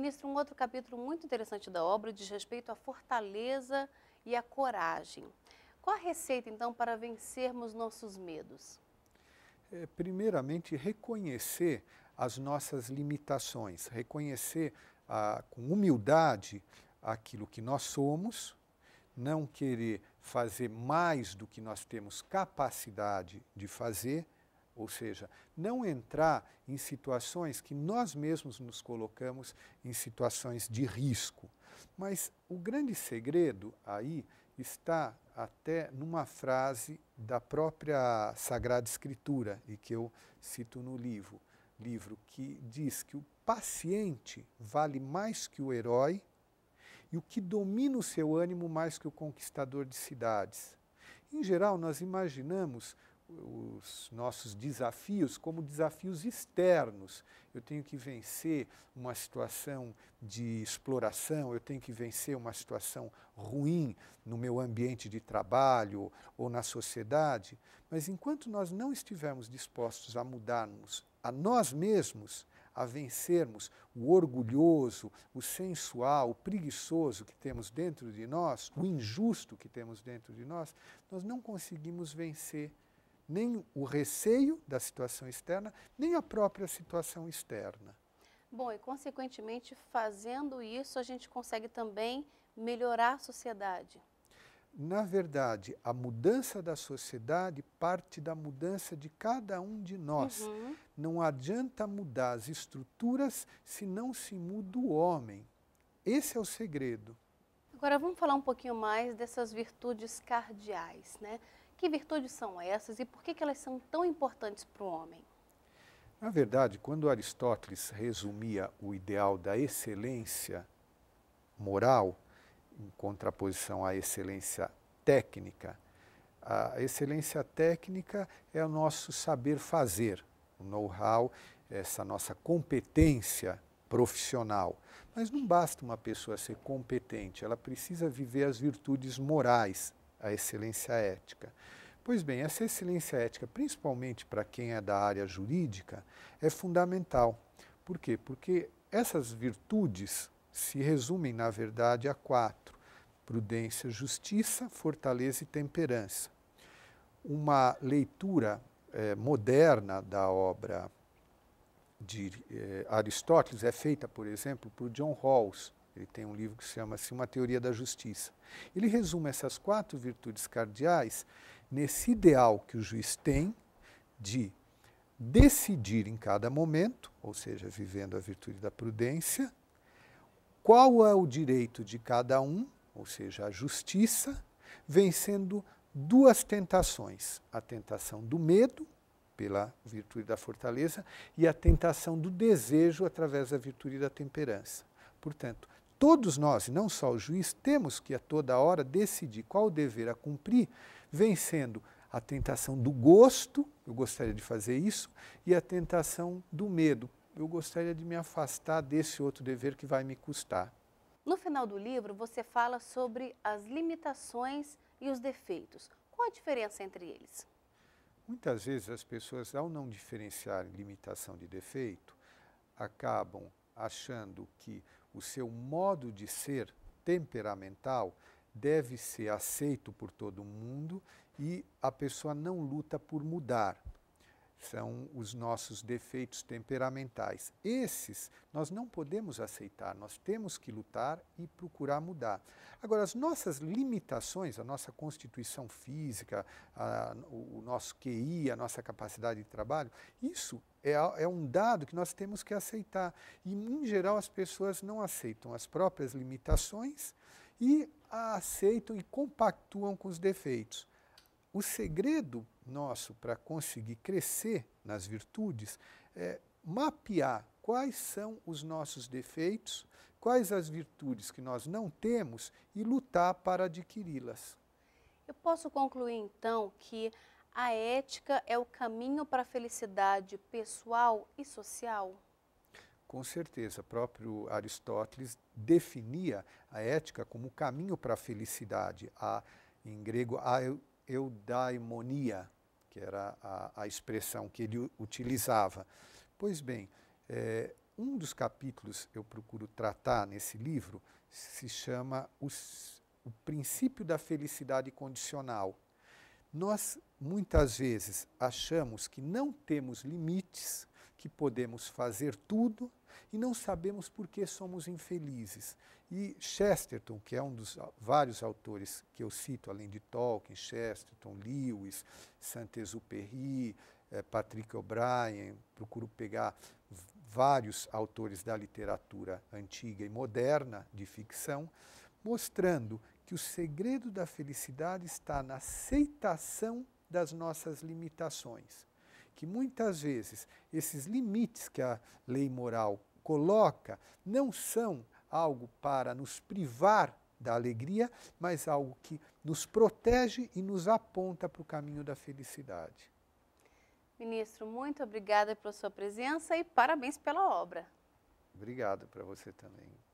Ministro, um outro capítulo muito interessante da obra diz respeito à fortaleza e à coragem. Qual a receita, então, para vencermos nossos medos? É, primeiramente, reconhecer as nossas limitações, reconhecer a, ah, com humildade aquilo que nós somos, não querer fazer mais do que nós temos capacidade de fazer ou seja, não entrar em situações que nós mesmos nos colocamos em situações de risco. Mas o grande segredo aí está até numa frase da própria Sagrada Escritura, e que eu cito no livro, livro que diz que o paciente vale mais que o herói e o que domina o seu ânimo mais que o conquistador de cidades. Em geral, nós imaginamos os nossos desafios como desafios externos. Eu tenho que vencer uma situação de exploração, eu tenho que vencer uma situação ruim no meu ambiente de trabalho ou na sociedade. Mas enquanto nós não estivermos dispostos a mudarmos a nós mesmos, a vencermos o orgulhoso, o sensual, o preguiçoso que temos dentro de nós, o injusto que temos dentro de nós, nós não conseguimos vencer nem o receio da situação externa, nem a própria situação externa. Bom, e consequentemente, fazendo isso, a gente consegue também melhorar a sociedade. Na verdade, a mudança da sociedade parte da mudança de cada um de nós. Uhum. Não adianta mudar as estruturas se não se muda o homem. Esse é o segredo. Agora vamos falar um pouquinho mais dessas virtudes cardeais, né? Que virtudes são essas e por que, que elas são tão importantes para o homem? Na verdade, quando Aristóteles resumia o ideal da excelência moral, em contraposição à excelência técnica, a excelência técnica é o nosso saber fazer, o know-how, essa nossa competência profissional. Mas não basta uma pessoa ser competente, ela precisa viver as virtudes morais, a excelência ética. Pois bem, essa excelência ética, principalmente para quem é da área jurídica, é fundamental. Por quê? Porque essas virtudes se resumem, na verdade, a quatro: prudência, justiça, fortaleza e temperança. Uma leitura eh, moderna da obra de eh, Aristóteles é feita, por exemplo, por John Rawls, ele tem um livro que chama-se Uma Teoria da Justiça. Ele resume essas quatro virtudes cardeais nesse ideal que o juiz tem de decidir em cada momento, ou seja, vivendo a virtude da prudência, qual é o direito de cada um, ou seja, a justiça, vencendo duas tentações: a tentação do medo, pela virtude da fortaleza, e a tentação do desejo através da virtude da temperança. Portanto, Todos nós, e não só o juiz, temos que a toda hora decidir qual dever a cumprir, vencendo a tentação do gosto, eu gostaria de fazer isso, e a tentação do medo, eu gostaria de me afastar desse outro dever que vai me custar. No final do livro, você fala sobre as limitações e os defeitos. Qual a diferença entre eles? Muitas vezes as pessoas, ao não diferenciar limitação de defeito, acabam achando que o seu modo de ser temperamental deve ser aceito por todo mundo e a pessoa não luta por mudar são os nossos defeitos temperamentais. Esses nós não podemos aceitar, nós temos que lutar e procurar mudar. Agora, as nossas limitações, a nossa constituição física, a, o nosso QI, a nossa capacidade de trabalho, isso é, é um dado que nós temos que aceitar. E, em geral, as pessoas não aceitam as próprias limitações e aceitam e compactuam com os defeitos. O segredo nosso para conseguir crescer nas virtudes é mapear quais são os nossos defeitos, quais as virtudes que nós não temos e lutar para adquiri-las. Eu posso concluir então que a ética é o caminho para a felicidade pessoal e social? Com certeza, próprio Aristóteles definia a ética como o caminho para a felicidade, a, em grego a eudaimonia, que era a, a expressão que ele utilizava. Pois bem, é, um dos capítulos eu procuro tratar nesse livro se chama os, O Princípio da Felicidade Condicional. Nós, muitas vezes, achamos que não temos limites que podemos fazer tudo e não sabemos por que somos infelizes. E Chesterton, que é um dos ah, vários autores que eu cito, além de Tolkien, Chesterton, Lewis, Saint-Exupéry, eh, Patrick O'Brien, procuro pegar vários autores da literatura antiga e moderna de ficção, mostrando que o segredo da felicidade está na aceitação das nossas limitações que muitas vezes esses limites que a lei moral coloca não são algo para nos privar da alegria, mas algo que nos protege e nos aponta para o caminho da felicidade. Ministro, muito obrigada pela sua presença e parabéns pela obra. Obrigado para você também.